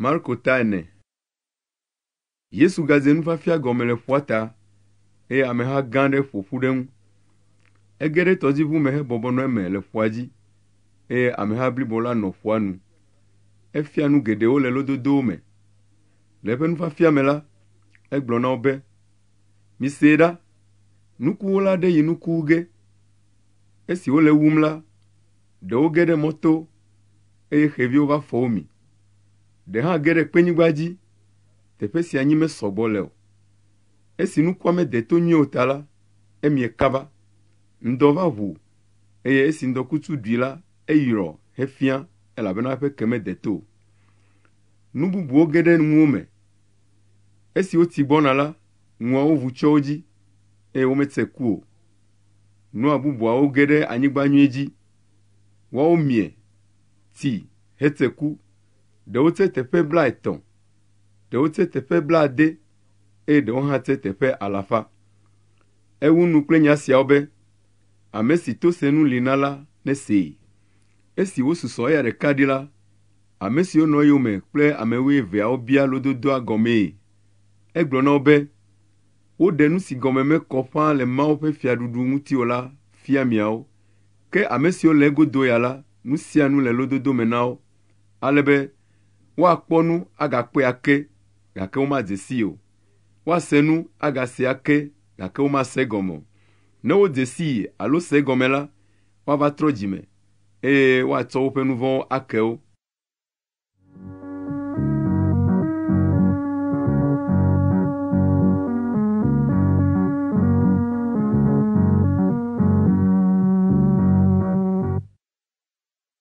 Marko tane, Yesu gaze nufafia gɔme le ƒua ta eye ameha gã aɖe ƒoƒu ɖe ŋu. Ege ɖe tɔdziʋu me eme le ƒua dzi eye ameha blibo la nɔ ƒua nu. Efia nu geɖewo le lododowo me. Le eƒe nufafia me la, egblɔ na wo be, misee ɖa, nukuwola aɖe yi nuku ge. Esi wole wum la, ɖewo ge ɖe mɔto eye xeviwo va ɖe hã ge ɖe kpenyigba dzi teƒe sia nyi mesɔgbɔ le o esi nukua mede to nyuie o ta la emie kaba ŋdɔ va ʋu eye esi ŋdɔkutsu ɖui la eyrɔ hefia elabena eƒe keme de to nu bubuwo ge ɖe nuwo me esi wotsi gbɔna la nuawo ʋu tsyɔ wo dzi eye wometse ku o nua bubuawo ge ɖe anyigba nyuie dzi woawo mie tsi hetse ku Ɖewo tse teƒe blaetɔ̃, ɖewo tse teƒe blaade eye ɖewo hã tse teƒe alafa. Ewu nu kple nya siawo be, ame si tosenu li na la nesee. Esi wosusɔ eya ɖeka ɖi la, ame siwo nɔ eyome kple ame wuieveawo bia lododoa gɔmee. Egblɔ na wo be, woɖe nu si gɔme mekɔ ƒãa le Mawu ƒe fiaɖuɖu ŋuti o la fia miawo. Ke ame siwo le egodo ya la, nu sia nu le lododo me na wo, ale woakpɔ nu agakpɔe ake gake womadze si o woase nu agasi ake gake womase gɔme o ne wodze si alo se gɔme la woava trɔ dzime eye woatsɔ woƒe nu vɔ̃wo ake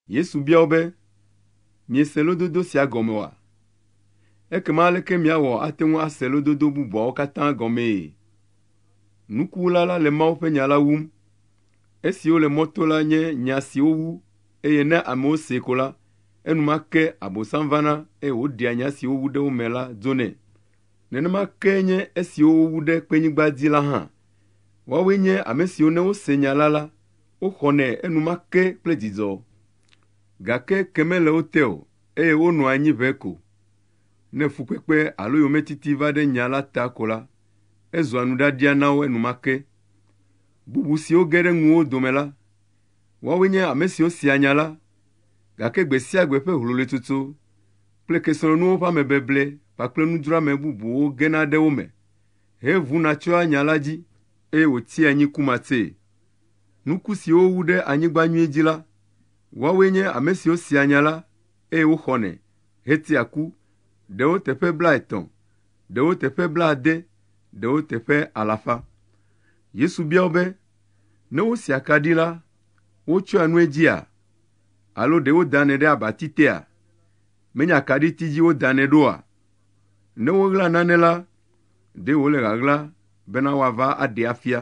yesu bia wo miese lododo sia gɔme wa ekema aleke miawɔ ate ŋu ase lododo bubuawo katã gɔmee nukuwula la le mawo ƒe nya la wum esiwo le mɔto la nye nya siwo wu eye ne amewo see ko la enumake abosam vana eye woɖia nya siwo wu ɖe wo me la dzonɛ nenema nye esiwo wowu ɖe kpenyigba dzi la hã woawoe nye ame siwo ne wose nya la la woxɔnɛ enumake kple dzidzɔ gake keme le wo te o eye wonɔ anyi ʋɛ ko ne fukpekpe alo yometiti va ɖe nya la ta ko la ezɔa nu na wo enumake bubu siwo ge ɖe ŋuwo dome la woawoe nye ame siwo sia nya la gake gbe sia gbe ƒe hloloetsotso kple kesinɔnuwo ƒe amebeble kpakple nudzrame bubuwo gena ɖe wo me hevuna tsyɔa nya la dzi eye wòtia anyi kumatee nuku siwo wu ɖe anyigba nyuie dzi la woawoe nye ame siwo sia nya la eye woxɔnɛ hetia ku ɖewo teƒe blaetɔ̃ ɖewo teƒe blaade ɖewo teƒe alafa yesu bia wo be ne wosi akaɖi la wotsɔa nue dzia alo ɖe wodanɛ ɖe abati tea menye akaɖiti dzi wodanɛ ɖoa ne woɣla nane la ɖe wòle ɣaɣla bena woava aɖe afia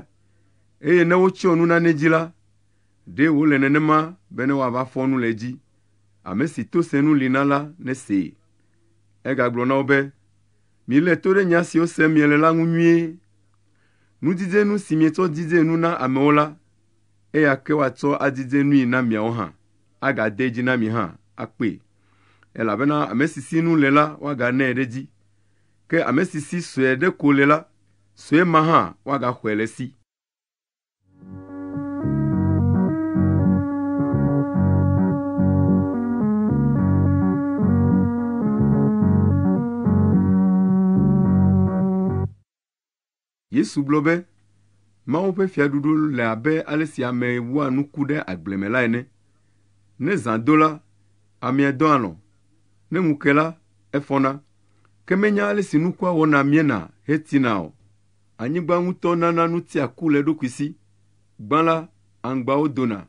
eye ne wotsɔ nu nane dzi la ɖe wòle nenema bena woava fɔ nu le dzi ame si to se nu li na la nesee egagblɔ na wo be míele to ɖe nya siwo se miele la ŋu nyuie nudidze nu si mietsɔ didze nu na amewo la eya ke woatsɔ adidze nui na miawo hã agade dzi na mi hã akpee elabena ame si si nu le la woaganɛ ɖe dzi ke ame si si sue ɖe ko le la sue ma hã woagaxɔe le si Yesu gblɔ be, Mawu ƒe fiaɖuɖu le abe ale si ame wua nuku ɖe agble la ene. Ne zã do la, amea dɔ alɔ̃, ne ŋu ke la, efɔna, ke menya ale si nukua wɔna miena hetina o. Anyigba ŋutɔ nana nutia ku le eɖokui si. Gbã la, aŋgbawo dona,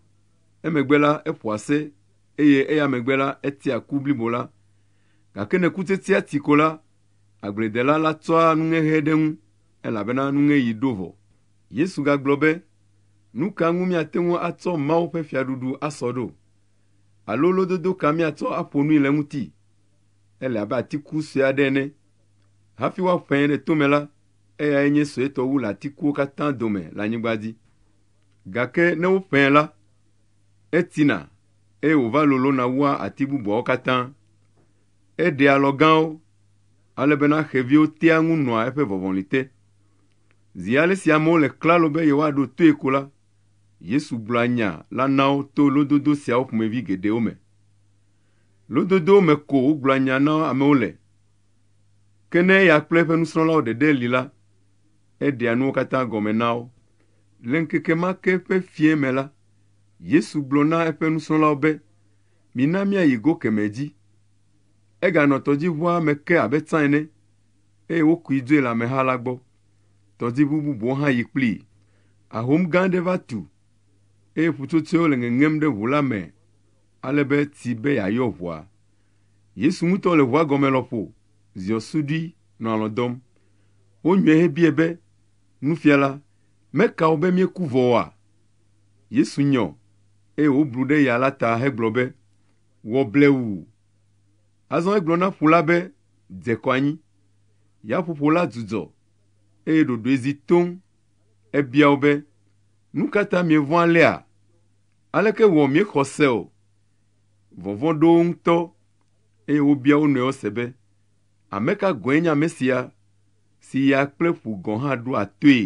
emegbe la, eƒoa se, eye eya megbe la, etia ku blibo la. Gake ne kutsetia ti ko la, agbledela la tsɔa nuŋehe ɖe ŋu elabena nuŋeɣi ɖo vɔ yesu gagblɔ be nu ka ŋu miate ŋu atsɔ mawo ƒe fiaɖuɖu asɔ ɖo alo lododo ka miatsɔ aƒo nui le ŋuti ele abe atiku sue aɖe ene hafi woaƒãe ɖe tome la eyae nye suetɔ wu le atikuwo katã dome le anyigba dzi gake ne woƒãe la etina eye wòva lolona wua ati bubuawo katã eɖea alɔgãwo alebena xeviwo tea ŋu nɔa eƒe vɔvɔli te zi ale si amewo le klalo be yewoaɖo toe ko la yesu gblɔa nya la na wo to lododo siawo ƒomevi geɖewo me lododowo me ko wogblɔa nya na amewo le ke ne eya kple eƒe nusrɔ̃lawo ɖeɖe li la eɖea nuwo katã gɔme na wo le ŋkeke ma ke ƒe fiẽ me la yesu gblɔ na eƒe nusrɔ̃lawo be mina míayi go kemɛ dzi eganɔ tɔdziʋua me ke abe tsã ene eye wokui dzoe le ameha la gbɔ tɔdzi bububuwo hã yi kplii. Ahom gã aɖe va tu eye ƒutsotsoewo le ŋeŋem ɖe ʋu la me alebe tsi be yeayɔ ʋua. Yesu ŋutɔ le ʋua gɔme lɔƒo ziɔ suɖi nɔ alɔ dɔm. Wonyɔe hebie be nufiala mekawo be míeku vɔ Yesu nyɔ eye woblu ɖe ya la ta hegblɔ be wɔ blewu. Azɔ egblɔ na ƒu la be dze anyi. Ya la dzudzɔ eye ɖoɖoe zi tom ebiawo be nu katã mievɔ alea aleke wɔ míexɔ se o vɔvɔ̃ ɖo wo ŋutɔ eye wobia wo nɔewo se be ame ka nye ame sia si ya kple ƒu gɔ̃ hã ɖoa toe